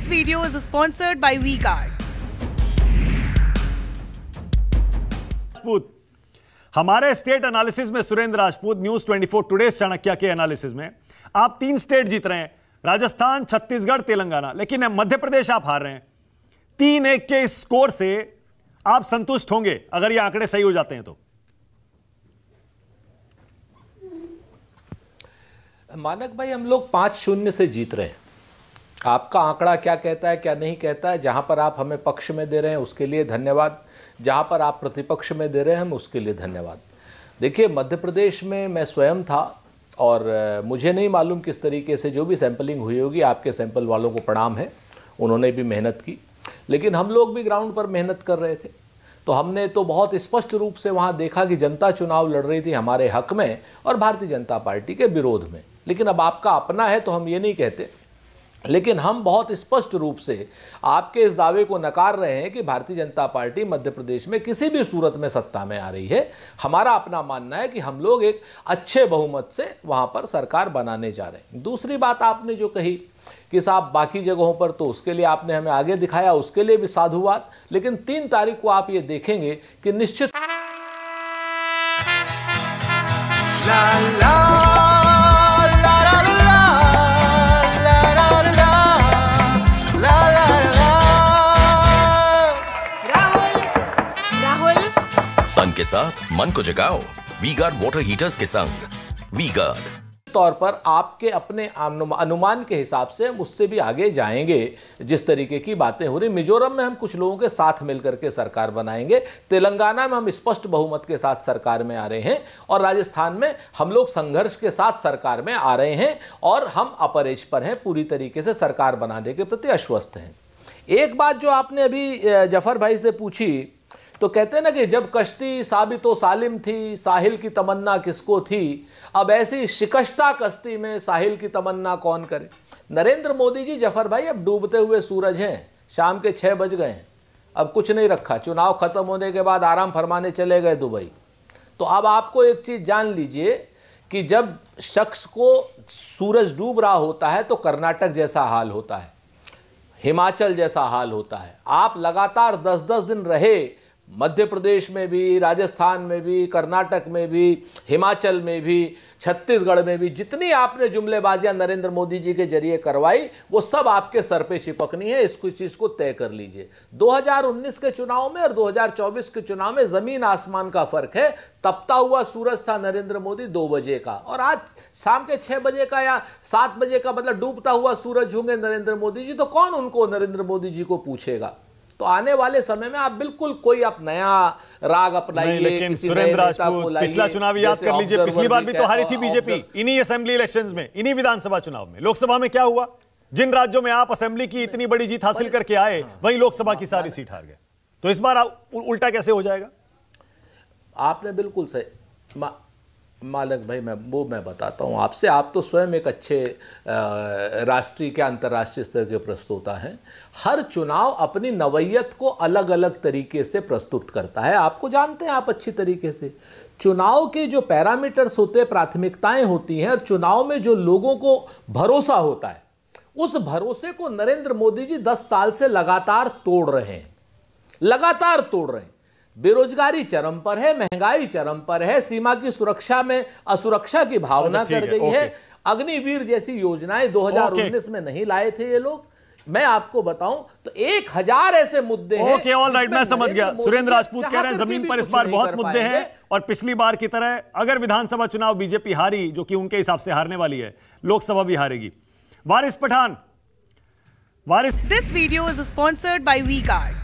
This video is sponsored by WeGuard. Rajput हमारे state analysis में Surendra Rajput news 24 today Chanakya के analysis में आप तीन स्टेट जीत रहे हैं राजस्थान छत्तीसगढ़ तेलंगाना लेकिन मध्य प्रदेश आप हार रहे हैं तीन एक के इस स्कोर से आप संतुष्ट होंगे अगर ये आंकड़े सही हो जाते हैं तो मानक भाई हम लोग पांच शून्य से जीत रहे हैं आपका आंकड़ा क्या कहता है क्या नहीं कहता है जहाँ पर आप हमें पक्ष में दे रहे हैं उसके लिए धन्यवाद जहाँ पर आप प्रतिपक्ष में दे रहे हैं हम उसके लिए धन्यवाद देखिए मध्य प्रदेश में मैं स्वयं था और मुझे नहीं मालूम किस तरीके से जो भी सैंपलिंग हुई होगी आपके सैंपल वालों को प्रणाम है उन्होंने भी मेहनत की लेकिन हम लोग भी ग्राउंड पर मेहनत कर रहे थे तो हमने तो बहुत स्पष्ट रूप से वहाँ देखा कि जनता चुनाव लड़ रही थी हमारे हक में और भारतीय जनता पार्टी के विरोध में लेकिन अब आपका अपना है तो हम ये नहीं कहते लेकिन हम बहुत स्पष्ट रूप से आपके इस दावे को नकार रहे हैं कि भारतीय जनता पार्टी मध्य प्रदेश में किसी भी सूरत में सत्ता में आ रही है हमारा अपना मानना है कि हम लोग एक अच्छे बहुमत से वहां पर सरकार बनाने जा रहे हैं दूसरी बात आपने जो कही कि साहब बाकी जगहों पर तो उसके लिए आपने हमें आगे दिखाया उसके लिए भी साधुवाद लेकिन तीन तारीख को आप ये देखेंगे कि निश्चित साथ मन को जगाओ वी गार्ड वॉटर हीटर्स के संग वी गार्ड तौर पर आपके अपने अनुमान के हिसाब से हम उससे भी आगे जाएंगे जिस तरीके की बातें हो रही मिजोरम में हम कुछ लोगों के साथ मिलकर के सरकार बनाएंगे तेलंगाना में हम स्पष्ट बहुमत के साथ सरकार में आ रहे हैं और राजस्थान में हम लोग संघर्ष के साथ सरकार में आ रहे हैं और हम अपरेज पर हैं पूरी तरीके से सरकार बनाने के प्रति आश्वस्त हैं एक बात जो आपने अभी जफर भाई से पूछी तो कहते हैं ना कि जब कश्ती साबित सालिम थी साहिल की तमन्ना किसको थी अब ऐसी शिकस्ता कश्ती में साहिल की तमन्ना कौन करे नरेंद्र मोदी जी जफर भाई अब डूबते हुए सूरज हैं शाम के छः बज गए हैं अब कुछ नहीं रखा चुनाव खत्म होने के बाद आराम फरमाने चले गए दुबई तो अब आपको एक चीज़ जान लीजिए कि जब शख्स को सूरज डूब रहा होता है तो कर्नाटक जैसा हाल होता है हिमाचल जैसा हाल होता है आप लगातार दस दस दिन रहे मध्य प्रदेश में भी राजस्थान में भी कर्नाटक में भी हिमाचल में भी छत्तीसगढ़ में भी जितनी आपने जुमलेबाजियां नरेंद्र मोदी जी के जरिए करवाई वो सब आपके सर पे चिपकनी है इसको चीज को तय कर लीजिए 2019 के चुनाव में और 2024 के चुनाव में जमीन आसमान का फर्क है तपता हुआ सूरज था नरेंद्र मोदी दो बजे का और आज शाम के छह बजे का या सात बजे का मतलब डूबता हुआ सूरज होंगे नरेंद्र मोदी जी तो कौन उनको नरेंद्र मोदी जी को पूछेगा तो आने वाले समय में आप बिल्कुल कोई आप नया राग अपनाइए सुरेंद्र पिछला चुनाव याद कर लीजिए पिछली बार भी तो हारी थी बीजेपी इन्हीं असेंबली इलेक्शन में इन्हीं विधानसभा चुनाव में लोकसभा में क्या हुआ जिन राज्यों में आप असेंबली की इतनी बड़ी जीत हासिल करके आए हाँ। वहीं लोकसभा की सारी सीट हार गए तो इस बार उल्टा कैसे हो जाएगा आपने बिल्कुल सही मालक भाई मैं वो मैं बताता हूँ आपसे आप तो स्वयं एक अच्छे राष्ट्रीय के अंतर्राष्ट्रीय स्तर के प्रस्तुता हैं हर चुनाव अपनी नवयत को अलग अलग तरीके से प्रस्तुत करता है आपको जानते हैं आप अच्छी तरीके से चुनाव के जो पैरामीटर्स होते हैं प्राथमिकताएं होती हैं और चुनाव में जो लोगों को भरोसा होता है उस भरोसे को नरेंद्र मोदी जी दस साल से लगातार तोड़ रहे हैं लगातार तोड़ रहे हैं बेरोजगारी चरम पर है महंगाई चरम पर है सीमा की सुरक्षा में असुरक्षा की भावना अच्छा, कर गई है, अग्निवीर जैसी योजनाएं दो में नहीं लाए थे ये लोग मैं आपको बताऊं तो एक हजार ऐसे मुद्दे हैं ओके ऑल राइट मैं समझ गया सुरेंद्र राजपूत कह रहे हैं जमीन पर इस बार बहुत मुद्दे हैं और पिछली बार की तरह अगर विधानसभा चुनाव बीजेपी हारी जो कि उनके हिसाब से हारने वाली है लोकसभा भी हारेगी Waris Pathan Waris this video is sponsored by V card